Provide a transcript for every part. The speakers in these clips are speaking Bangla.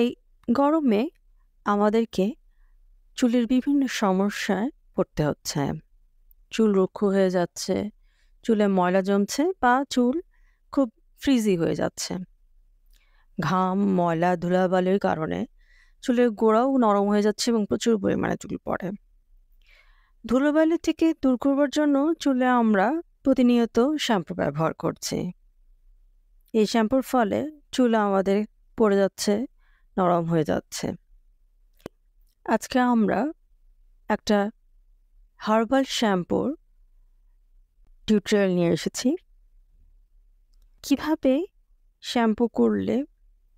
এই গরমে আমাদেরকে চুলের বিভিন্ন সমস্যায় পড়তে হচ্ছে চুল রুক্ষ হয়ে যাচ্ছে চুলে ময়লা জমছে বা চুল খুব ফ্রিজি হয়ে যাচ্ছে ঘাম ময়লা ধুলাবালির কারণে চুলের গোড়াও নরম হয়ে যাচ্ছে এবং প্রচুর পরিমাণে চুল পড়ে ধুলোবালি থেকে দূর করবার জন্য চুলে আমরা প্রতিনিয়ত শ্যাম্পু ব্যবহার করছি এই শ্যাম্পুর ফলে চুল আমাদের পড়ে যাচ্ছে নরম হয়ে যাচ্ছে আজকে আমরা একটা হার্বাল শ্যাম্পুর টিউটোরিয়াল নিয়ে এসেছি কিভাবে শ্যাম্পু করলে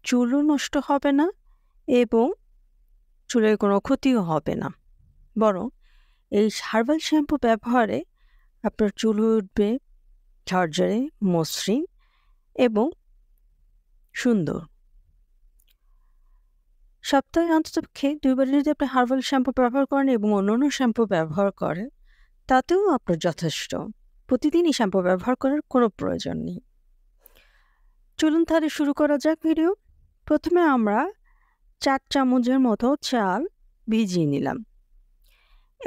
চুলও নষ্ট হবে না এবং চুলের কোনো ক্ষতিও হবে না বরং এই হার্বাল শ্যাম্পু ব্যবহারে আপনার চুল উঠবে ঝরঝরে মসৃণ এবং সুন্দর সপ্তাহে অন্ততপক্ষে দুইবার যদি আপনি হার্বাল শ্যাম্পু ব্যবহার করেন এবং অন্যান্য শ্যাম্পু ব্যবহার করেন তাতেও আপনার যথেষ্ট প্রতিদিনই শ্যাম্পু ব্যবহার করার কোনো প্রয়োজন নেই চলুন তাহলে শুরু করা যাক ভিডিও প্রথমে আমরা চার চামচের মতো চাল ভিজিয়ে নিলাম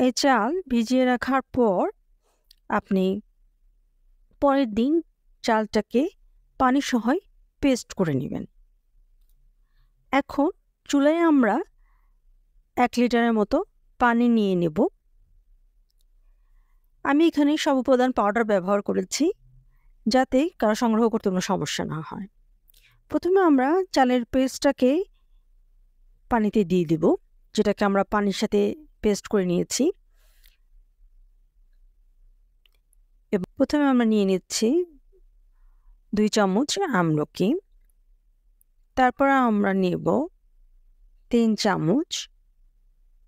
এই চাল ভিজিয়ে রাখার পর আপনি পরের দিন চালটাকে পানি সহায় পেস্ট করে নেবেন এখন চুলায় আমরা এক লিটারের মতো পানি নিয়ে নেব আমি এখানে সব উপাদান পাউডার ব্যবহার করেছি যাতে কারো সংগ্রহ করতে কোনো সমস্যা না হয় প্রথমে আমরা চালের পেস্টটাকে পানিতে দিয়ে দেব যেটাকে আমরা পানির সাথে পেস্ট করে নিয়েছি এবং প্রথমে আমরা নিয়ে নিচ্ছি দুই চামচ আমলকি তারপর আমরা নেব তিন চামচ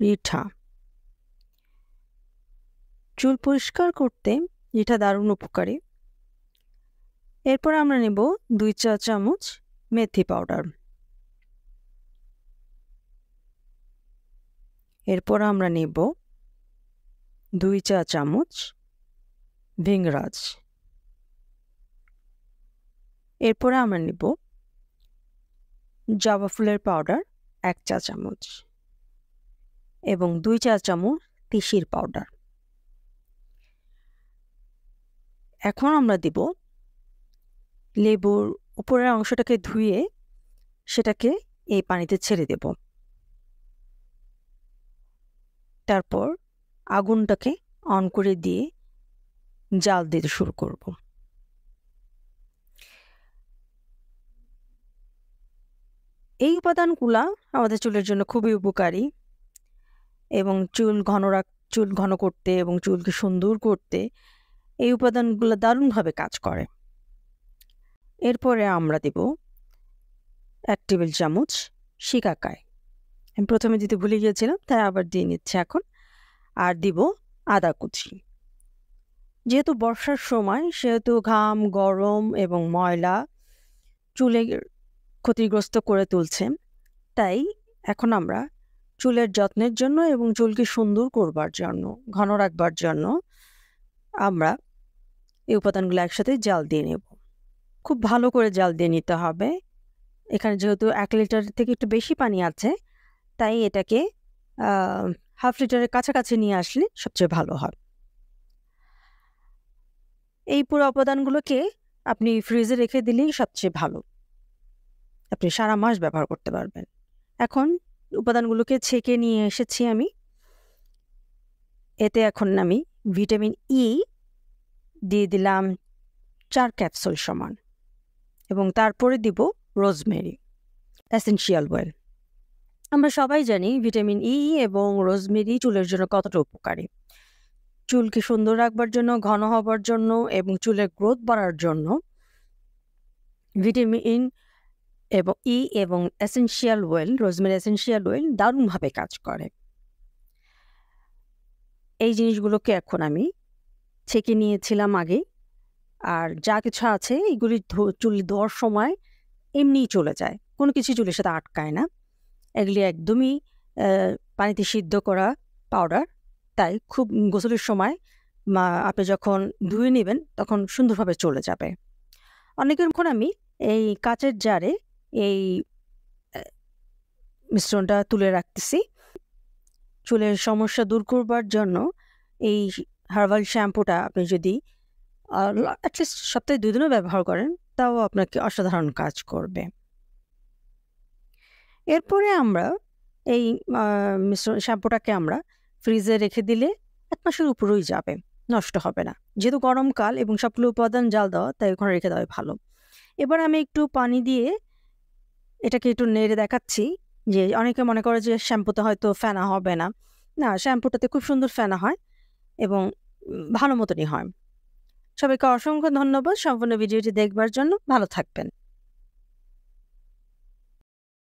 রিঠা চুল পরিষ্কার করতে রিঠা দারুণ উপকারী এরপর আমরা নেব দুই চা চামচ মেথি পাউডার এরপর আমরা নেব দুই চা চামচ ভিংরাজ এরপরে আমরা নেব জবা ফুলের পাউডার এক চা চামচ এবং দুই চা চামচ তিসির পাউডার এখন আমরা দিব লেবুর উপরের অংশটাকে ধুয়ে সেটাকে এই পানিতে ছেড়ে দেব তারপর আগুনটাকে অন করে দিয়ে জাল দিতে শুরু করবো এই উপাদানগুলা আমাদের চুলের জন্য খুবই উপকারী এবং চুল ঘন রাখ চুল ঘন করতে এবং চুলকে সুন্দর করতে এই উপাদানগুলো দারুণভাবে কাজ করে এরপরে আমরা দেব এক টেবিল চামচ শিকাকায় আমি প্রথমে দিতে ভুলে গিয়েছিলাম তাই আবার দিয়ে নিচ্ছে এখন আর দিব আদা কুচি যেহেতু বর্ষার সময় সেহেতু ঘাম গরম এবং ময়লা চুলের ক্ষতিগ্রস্ত করে তুলছে তাই এখন আমরা চুলের যত্নের জন্য এবং চুলকে সুন্দর করবার জন্য ঘন রাখবার জন্য আমরা এই উপাদানগুলো একসাথে জাল দিয়ে নেব খুব ভালো করে জাল দিয়ে নিতে হবে এখানে যেহেতু এক লিটার থেকে একটু বেশি পানি আছে তাই এটাকে হাফ লিটারের কাছাকাছি নিয়ে আসলে সবচেয়ে ভালো হয় এই পুরো উপাদানগুলোকে আপনি ফ্রিজে রেখে দিলেই সবচেয়ে ভালো আপনি সারা মাস ব্যবহার করতে পারবেন এখন উপাদানগুলোকে ছেঁকে নিয়ে এসেছি আমি এতে এখন আমি ভিটামিন ই e দিয়ে দিলাম চার ক্যাপসুল সমান এবং তারপরে দিব রোজমেরি অ্যাসেন্সিয়াল অয়েল আমরা সবাই জানি ভিটামিন ই e এবং রোজমেরি চুলের জন্য কতটা উপকারী চুলকে সুন্দর রাখবার জন্য ঘন হবার জন্য এবং চুলের গ্রোথ বাড়ার জন্য ভিটামিন এবং ই এবং essential oil rosemary essential oil দারুণভাবে কাজ করে এই জিনিসগুলোকে এখন আমি ছেঁকে নিয়েছিলাম আগে আর যা কিছু আছে এগুলি চুল ধোয়ার সময় এমনিই চলে যায় কোনো কিছু চুলের সাথে আটকায় না এগুলি একদমই পানিতে সিদ্ধ করা পাউডার তাই খুব গোসলের সময় মা আপনি যখন ধুয়ে নেবেন তখন সুন্দরভাবে চলে যাবে মুখন আমি এই কাচের জারে এই মিশ্রণটা তুলে রাখতেছি চুলের সমস্যা দূর করবার জন্য এই হার্বাল শ্যাম্পুটা আপনি যদি অ্যাটলিস্ট সপ্তাহে দুদিনও ব্যবহার করেন তাও আপনাকে অসাধারণ কাজ করবে এরপরে আমরা এই মিশ্রণ শ্যাম্পুটাকে আমরা ফ্রিজে রেখে দিলে এক মাসের উপরেই যাবে নষ্ট হবে না যেহেতু গরমকাল এবং সবগুলো উপাদান জাল দেওয়া তাই ওখানে রেখে দেওয়াই ভালো এবার আমি একটু পানি দিয়ে এটাকে একটু নেড়ে দেখাচ্ছি যে অনেকে মনে করে যে শ্যাম্পুতে হয়তো ফেনা হবে না না শ্যাম্পুটাতে খুব সুন্দর ফেনা হয় এবং ভালো মতনই হয় সবাইকে অসংখ্য ধন্যবাদ সম্পূর্ণ ভিডিওটি দেখবার জন্য ভালো থাকবেন